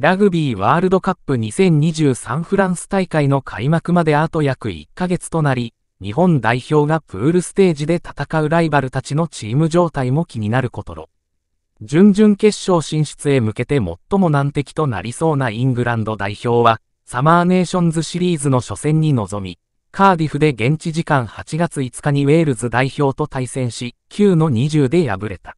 ラグビーワールドカップ2023フランス大会の開幕まであと約1ヶ月となり、日本代表がプールステージで戦うライバルたちのチーム状態も気になることろ。準々決勝進出へ向けて最も難敵となりそうなイングランド代表は、サマーネーションズシリーズの初戦に臨み、カーディフで現地時間8月5日にウェールズ代表と対戦し、9の20で敗れた。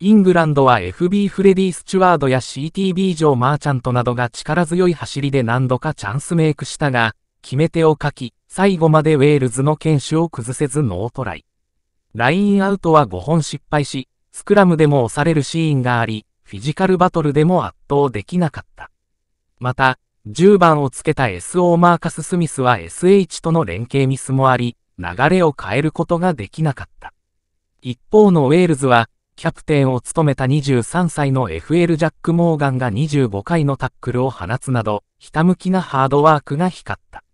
イングランドは FB フレディ・スチュワードや CTB ジョー・マーチャントなどが力強い走りで何度かチャンスメイクしたが、決め手を書き、最後までウェールズの剣守を崩せずノートライ。ラインアウトは5本失敗し、スクラムでも押されるシーンがあり、フィジカルバトルでも圧倒できなかった。また、10番をつけた SO マーカス・スミスは SH との連携ミスもあり、流れを変えることができなかった。一方のウェールズは、キャプテンを務めた23歳の FL ジャック・モーガンが25回のタックルを放つなど、ひたむきなハードワークが光った。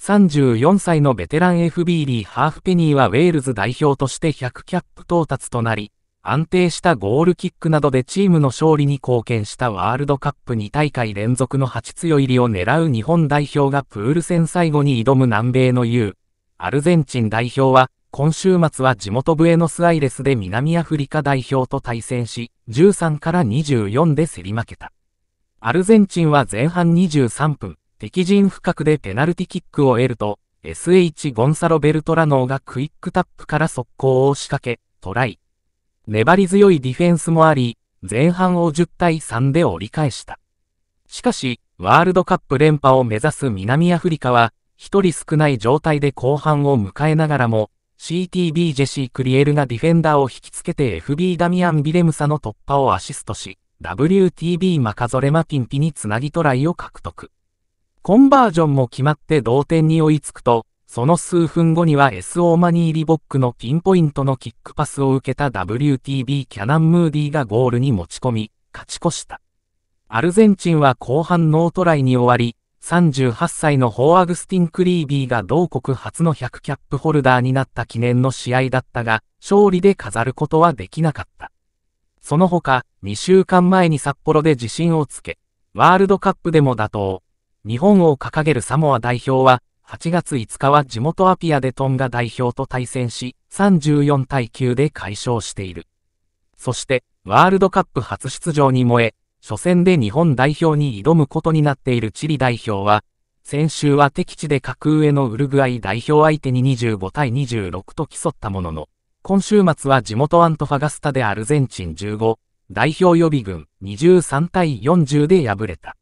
34歳のベテラン FB リー・ハーフペニーはウェールズ代表として100キャップ到達となり、安定したゴールキックなどでチームの勝利に貢献したワールドカップ2大会連続の8強入りを狙う日本代表がプール戦最後に挑む南米の U、アルゼンチン代表は今週末は地元ブエノスアイレスで南アフリカ代表と対戦し、13から24で競り負けた。アルゼンチンは前半23分、敵陣深くでペナルティキックを得ると、SH ゴンサロ・ベルトラノーがクイックタップから速攻を仕掛け、トライ。粘り強いディフェンスもあり、前半を10対3で折り返した。しかし、ワールドカップ連覇を目指す南アフリカは、一人少ない状態で後半を迎えながらも、CTB ジェシー・クリエルがディフェンダーを引きつけて FB ダミアン・ビレムサの突破をアシストし、WTB マカゾレマピンピにつなぎトライを獲得。コンバージョンも決まって同点に追いつくと、その数分後には SO マニーリボックのピンポイントのキックパスを受けた WTB キャナン・ムーディがゴールに持ち込み、勝ち越した。アルゼンチンは後半ノートライに終わり、38歳のホーアグスティン・クリービーが同国初の100キャップホルダーになった記念の試合だったが、勝利で飾ることはできなかった。その他、2週間前に札幌で自信をつけ、ワールドカップでも打倒。日本を掲げるサモア代表は、8月5日は地元アピアでトンガ代表と対戦し、34対9で快勝している。そして、ワールドカップ初出場に燃え、初戦で日本代表に挑むことになっているチリ代表は、先週は敵地で格上のウルグアイ代表相手に25対26と競ったものの、今週末は地元アントファガスタでアルゼンチン15、代表予備軍23対40で敗れた。